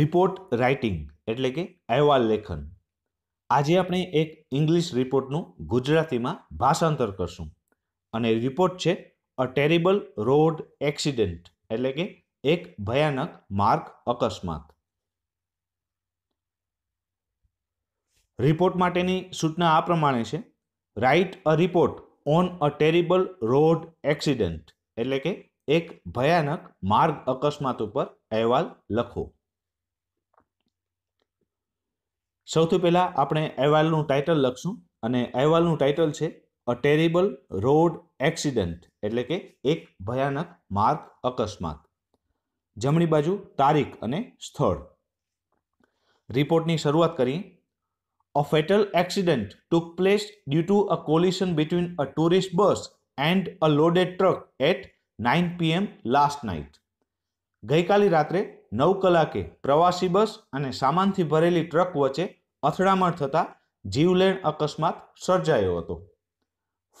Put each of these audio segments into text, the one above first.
Report writing એટલે કે અહેવાલ લેખન આજે આપણે એક ઇંગ્લિશ રિપોર્ટનું ગુજરાતીમાં ભાષાંતર કરશું અને રિપોર્ટ છે અ ટેરિબલ રોડ એક્સિડન્ટ એટલે કે એક ભયાનક માર્ગ અકસ્માત રિપોર્ટ માટેની સૂચના આ પ્રમાણે છે write a report on a terrible road accident એટલે કે એક ભયાનક માર્ગ અકસ્માત ઉપર અહેવાલ લખો સૌથી પહેલાં આપણે અહેવાલનું ટાઇટલ લખશું અને અહેવાલનું ટાઇટલ છે અ ટેરિબલ રોડ એક્સિડન્ટ એટલે કે એક ભયાનક માર્ગ અકસ્માત જમણી બાજુ તારીખ અને સ્થળ રિપોર્ટની શરૂઆત કરી a fatal accident took place due to a collision between a tourist bus and a loaded truck at nine PM last night ગઈકાલે રાત્રે નવ કલાકે પ્રવાસી બસ અને સામાનથી ભરેલી ટ્રક વચ્ચે અથડામણ થતાં જીવલેણ અકસ્માત સર્જાયો હતો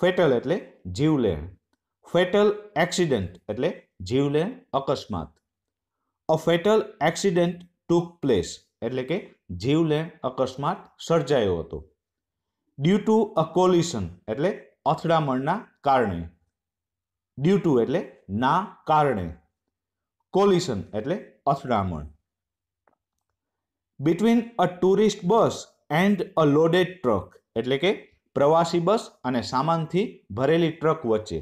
ફેટલ એટલે જીવલેણ ફેટલ એક્સિડન્ટ એટલે જીવલેણ અકસ્માત a fatal accident took place એટલે કે જીવલેણ અકસ્માત સર્જાયો હતો ડ્યુ ટુ અ કોલિશન એટલે અથડામણના કારણે ડ્યુ ટુ એટલે ના કારણે કોલિશન એટલે અથડામણ between a tourist bus and a loaded truck એટલે કે પ્રવાસી બસ અને સામાનથી ભરેલી ટ્રક વચ્ચે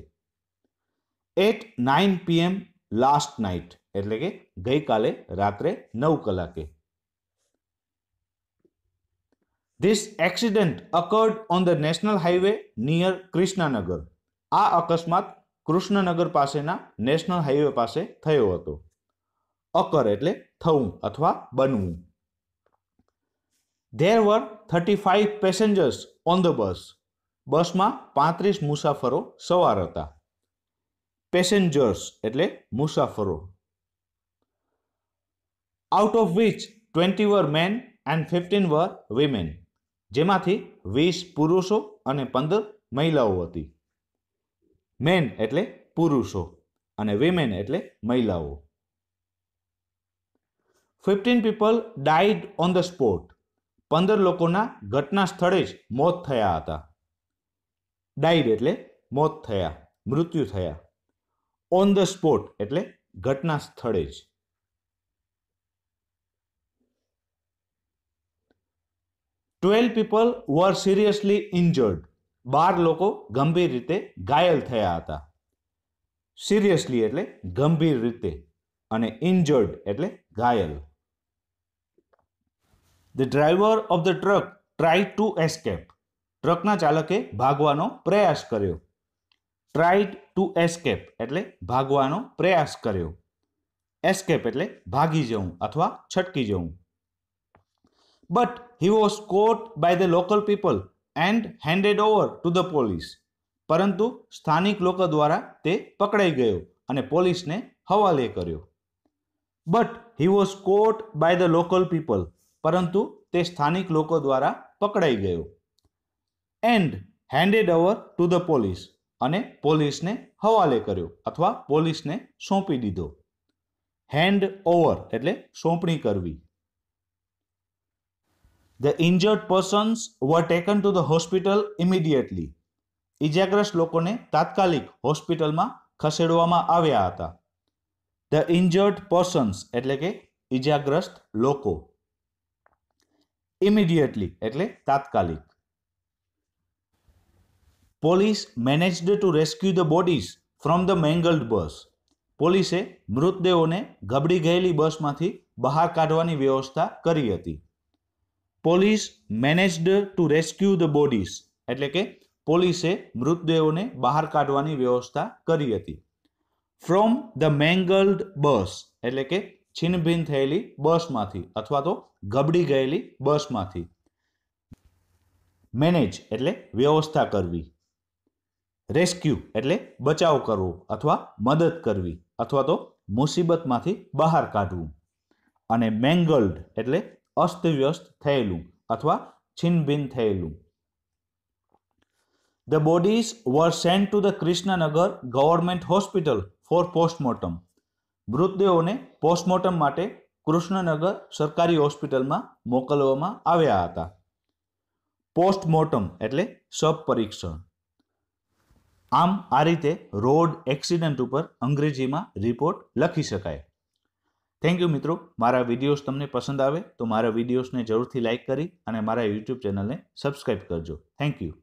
at nine PM last night એટલે કે ગઈકાલે રાત્રે નવ કલાકે this accident occurred on the national highway near Krishnanagar આ અકસ્માત કૃષ્ણનગર પાસેના નેશનલ હાઈવે પાસે થયો હતો અકર એટલે થવું અથવા બનવું there were thirty five passengers on the bus બસમાં પાંત્રીસ મુસાફરો સવાર હતા પેસેન્જર્સ એટલે મુસાફરો out of which twenty were men and fifteen were women જેમાંથી વીસ પુરુષો અને પંદર મહિલાઓ હતી મેન એટલે પુરુષો અને વિમેન એટલે મહિલાઓ fifteen people died on the spot પંદર લોકોના ઘટના સ્થળે જ મોત થયા હતા ડાઈડ એટલે મોત થયા મૃત્યુ થયા ઓન ધ સ્પોટ એટલે ઘટના સ્થળે જ twelve people were seriously injured બાર લોકો ગંભીર રીતે ઘાયલ થયા હતા સિરિયસલી એટલે ગંભીર રીતે અને ઇન્જર્ડ એટલે ઘાયલ the driver of the truck try to escape ટ્રકના ચાલકે ભાગવાનો પ્રયાસ કર્યો ટ્રાય ટુ એસ્કેપ એટલે ભાગવાનો પ્રયાસ કર્યો એસ્કેપ એટલે ભાગી જવું અથવા છટકી જવું but he was caught by the local people and handed over to the police પરંતુ સ્થાનિક લોકો દ્વારા તે પકડાઈ ગયો અને પોલીસને હવાલે કર્યો but he was caught by the local people પરંતુ તે સ્થાનિક લોકો દ્વારા પકડાઈ ગયો and handed over to the police અને પોલીસને હવાલે કર્યો અથવા પોલીસને સોંપી દીધો હેન્ડ ઓવર એટલે સોંપણી કરવી the injured persons were taken to the hospital immediately. ઇજાગ્રસ્ત લોકોને તાત્કાલિક હોસ્પિટલમાં ખસેડવામાં આવ્યા હતા ધ ઇન્જર્ડ પર્સન્સ એટલે કે ઇજાગ્રસ્ત લોકો ઇમિડિયેટલી એટલે તાત્કાલિક police managed to rescue the bodies from the mangled bus પોલીસે મૃતદેહોને ગબડી ગયેલી બસમાંથી બહાર કાઢવાની વ્યવસ્થા કરી હતી police managed to rescue the bodies એટલે કે પોલીસે મૃતદેહોને બહાર કાઢવાની વ્યવસ્થા કરી હતી ફ્રોમ ધ મેંગલ્ડ બસ એટલે કે છીનભીન થયેલી બસમાંથી અથવા તો ગબડી ગયેલી બસમાંથી મેનેજ એટલે વ્યવસ્થા કરવી રેસ્ક્યુ એટલે બચાવ કરવો અથવા મદદ કરવી અથવા તો મુસીબતમાંથી બહાર કાઢવું અને મેંગલ્ડ એટલે અસ્તવ્યસ્ત થયેલું અથવા છિન્નભિન્ન થયેલું the bodies were send to the Krishnanagar government hospital for postmortem મૃતદેહોને પોસ્ટમોર્ટમ માટે કૃષ્ણનગર સરકારી હોસ્પિટલમાં મોકલવામાં આવ્યા હતા પોસ્ટમોર્ટમ એટલે સબ પરીક્ષણ આમ આ રીતે રોડ એક્સિડન્ટ ઉપર અંગ્રેજીમાં રિપોર્ટ લખી શકાય થેન્ક યુ મિત્રો મારા વિડીયોઝ તમને પસંદ આવે તો મારા વિડીયોઝને જરૂરથી લાઇક કરી અને મારા યુટ્યુબ ચેનલને સબસ્ક્રાઈબ કરજો થેન્ક યુ